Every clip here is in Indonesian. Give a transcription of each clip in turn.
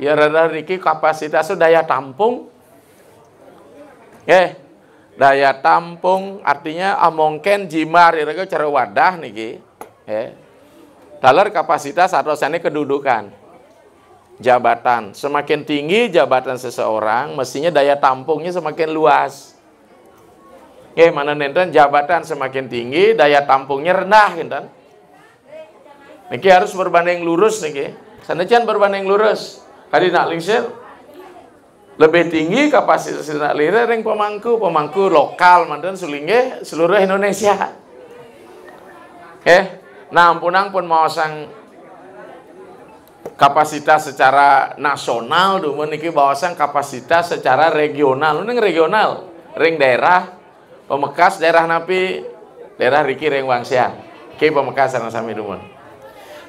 Ya radar iki kapasitas daya tampung. Eh, daya tampung artinya amongken jimar itu cara wadah niki. Eh, dalar kapasitas atau sana kedudukan jabatan. Semakin tinggi jabatan seseorang, mestinya daya tampungnya semakin luas. Eh, mana nenten jabatan semakin tinggi, daya tampungnya rendah, nenten. Niki harus berbanding lurus niki. Sana berbanding lurus nak lingsir lebih tinggi kapasitas nak lingsir ring pemangku pemangku lokal mantan Sulinge, seluruh Indonesia eh nah punang pun mau sang kapasitas secara nasional dulu niki bahwasan kapasitas secara regional ini regional ring daerah pemekas daerah napi daerah Riki ring wangsian ke pemekas sama sami dulu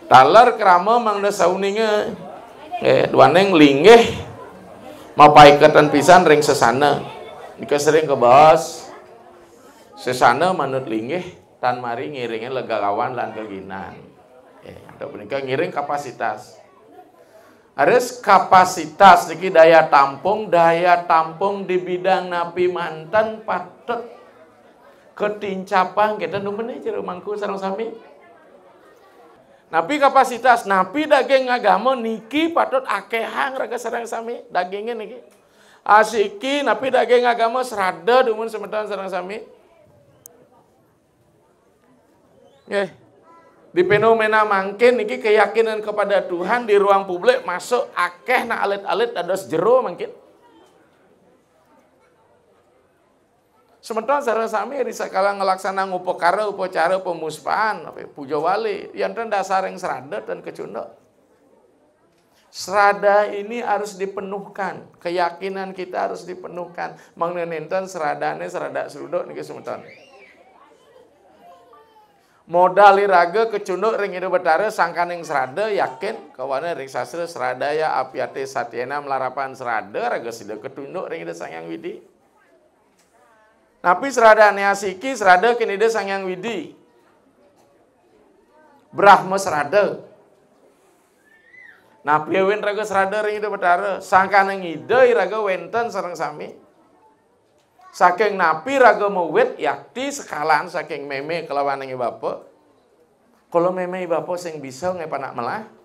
taler kerama mangda sauninge eh dua duaneng linggih mapaiketan pisan ring sesana nika sering bos sesana manut linggih tan mari ngiringnya lega kawan lan keginan eh atau punika ngiring kapasitas harus kapasitas niki daya tampung daya tampung di bidang napi mantan patut ketincapan kita nu meneh mangku sarang sami Napi kapasitas, napi daging agama niki patut akehang raga serang sami dagingnya niki. Asiki napi daging agama serada dumun sementara serang sami. Eh, Di fenomena mungkin niki keyakinan kepada Tuhan di ruang publik masuk akeh na alit-alit ada sejeru mungkin. Sementara cara sami di sekarang ngelaksana cara upacara pemuspaan ya, puja wali ya, yang tanda saring serada dan kecundok. Serada ini harus dipenuhkan, keyakinan kita harus dipenuhkan. Mengenentan seradane serada serudok nih kesemutan. Modal iraga kecunduk ring hidup betara yang serada yakin kawannya ring sastra serada ya apiate satyena melarapan serada raga sida ketunduk ring hidup yang widi. Napi serada neasiki serada kenide sangyang widi. Brahma serada. Nah, ewen raga serada ring ide betara. neng ide raga wenten serang sami. Saking napi raga mewet yakti sekalan saking meme kelawan neng bapak. Kalau meme ibapo sing bisa ngepanak melah.